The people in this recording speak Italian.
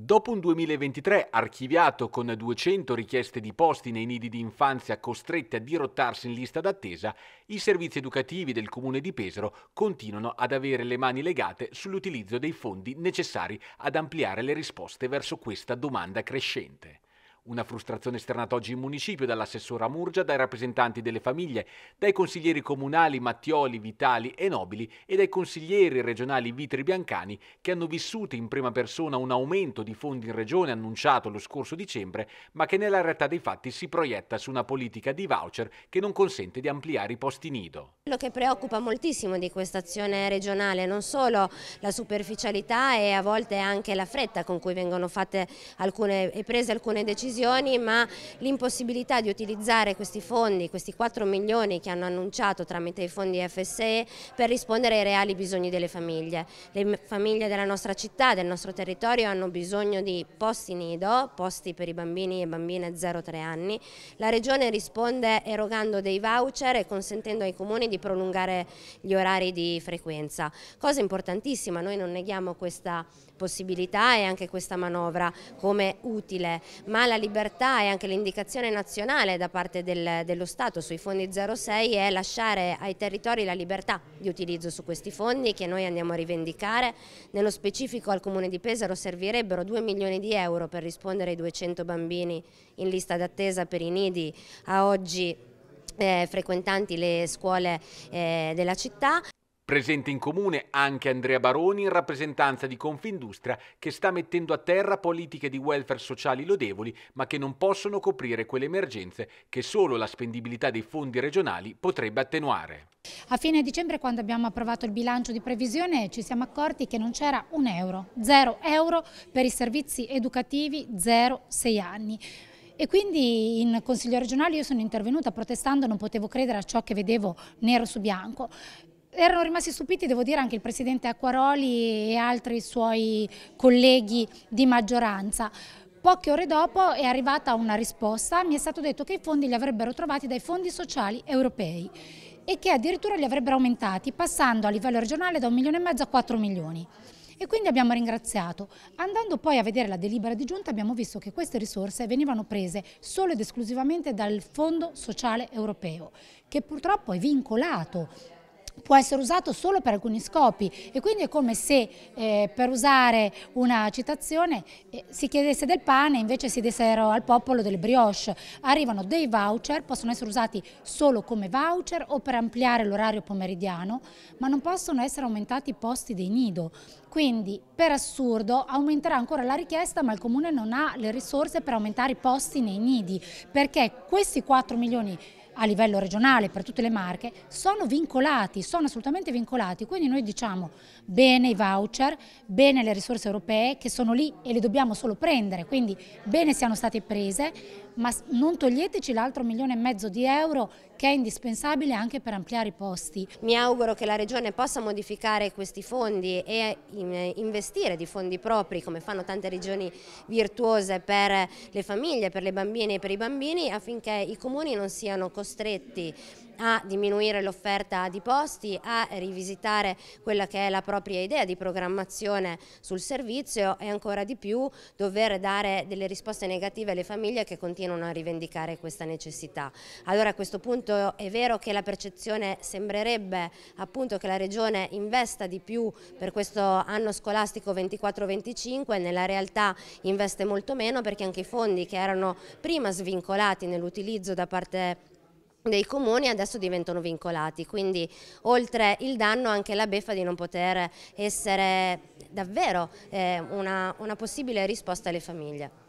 Dopo un 2023 archiviato con 200 richieste di posti nei nidi di infanzia costrette a dirottarsi in lista d'attesa, i servizi educativi del comune di Pesaro continuano ad avere le mani legate sull'utilizzo dei fondi necessari ad ampliare le risposte verso questa domanda crescente. Una frustrazione esternata oggi in municipio dall'assessora Murgia, dai rappresentanti delle famiglie, dai consiglieri comunali Mattioli, Vitali e Nobili e dai consiglieri regionali Vitri Biancani che hanno vissuto in prima persona un aumento di fondi in regione annunciato lo scorso dicembre, ma che nella realtà dei fatti si proietta su una politica di voucher che non consente di ampliare i posti nido. Quello che preoccupa moltissimo di questa azione regionale, non solo la superficialità e a volte anche la fretta con cui vengono fatte alcune, e prese alcune decisioni, decisioni, ma l'impossibilità di utilizzare questi fondi, questi 4 milioni che hanno annunciato tramite i fondi FSE per rispondere ai reali bisogni delle famiglie. Le famiglie della nostra città, del nostro territorio hanno bisogno di posti nido, posti per i bambini e bambine 0-3 anni. La Regione risponde erogando dei voucher e consentendo ai comuni di prolungare gli orari di frequenza. Cosa importantissima, noi non neghiamo questa possibilità e anche questa manovra come utile, ma la libertà e anche l'indicazione nazionale da parte del, dello Stato sui fondi 06 è lasciare ai territori la libertà di utilizzo su questi fondi che noi andiamo a rivendicare. Nello specifico al Comune di Pesaro servirebbero 2 milioni di euro per rispondere ai 200 bambini in lista d'attesa per i nidi a oggi eh, frequentanti le scuole eh, della città. Presente in comune anche Andrea Baroni in rappresentanza di Confindustria che sta mettendo a terra politiche di welfare sociali lodevoli ma che non possono coprire quelle emergenze che solo la spendibilità dei fondi regionali potrebbe attenuare. A fine dicembre quando abbiamo approvato il bilancio di previsione ci siamo accorti che non c'era un euro, zero euro per i servizi educativi zero sei anni. E quindi in Consiglio regionale io sono intervenuta protestando, non potevo credere a ciò che vedevo nero su bianco. Erano rimasti stupiti, devo dire, anche il presidente Acquaroli e altri suoi colleghi di maggioranza. Poche ore dopo è arrivata una risposta, mi è stato detto che i fondi li avrebbero trovati dai fondi sociali europei e che addirittura li avrebbero aumentati passando a livello regionale da un milione e mezzo a 4 milioni e quindi abbiamo ringraziato. Andando poi a vedere la delibera di giunta abbiamo visto che queste risorse venivano prese solo ed esclusivamente dal Fondo Sociale Europeo, che purtroppo è vincolato può essere usato solo per alcuni scopi e quindi è come se eh, per usare una citazione eh, si chiedesse del pane e invece si dessero al popolo delle brioche. Arrivano dei voucher, possono essere usati solo come voucher o per ampliare l'orario pomeridiano, ma non possono essere aumentati i posti dei nido. Quindi per assurdo aumenterà ancora la richiesta ma il comune non ha le risorse per aumentare i posti nei nidi perché questi 4 milioni a livello regionale per tutte le marche sono vincolati, sono assolutamente vincolati, quindi noi diciamo bene i voucher, bene le risorse europee che sono lì e le dobbiamo solo prendere, quindi bene siano state prese, ma non toglieteci l'altro milione e mezzo di euro che è indispensabile anche per ampliare i posti. Mi auguro che la Regione possa modificare questi fondi e investire di fondi propri come fanno tante regioni virtuose per le famiglie, per le bambine e per i bambini affinché i comuni non siano costretti a diminuire l'offerta di posti, a rivisitare quella che è la propria idea di programmazione sul servizio e ancora di più dover dare delle risposte negative alle famiglie che continuano a rivendicare questa necessità. Allora a questo punto è vero che la percezione sembrerebbe appunto che la Regione investa di più per questo anno scolastico 24-25, nella realtà investe molto meno perché anche i fondi che erano prima svincolati nell'utilizzo da parte dei comuni adesso diventano vincolati, quindi oltre il danno anche la beffa di non poter essere davvero eh, una, una possibile risposta alle famiglie.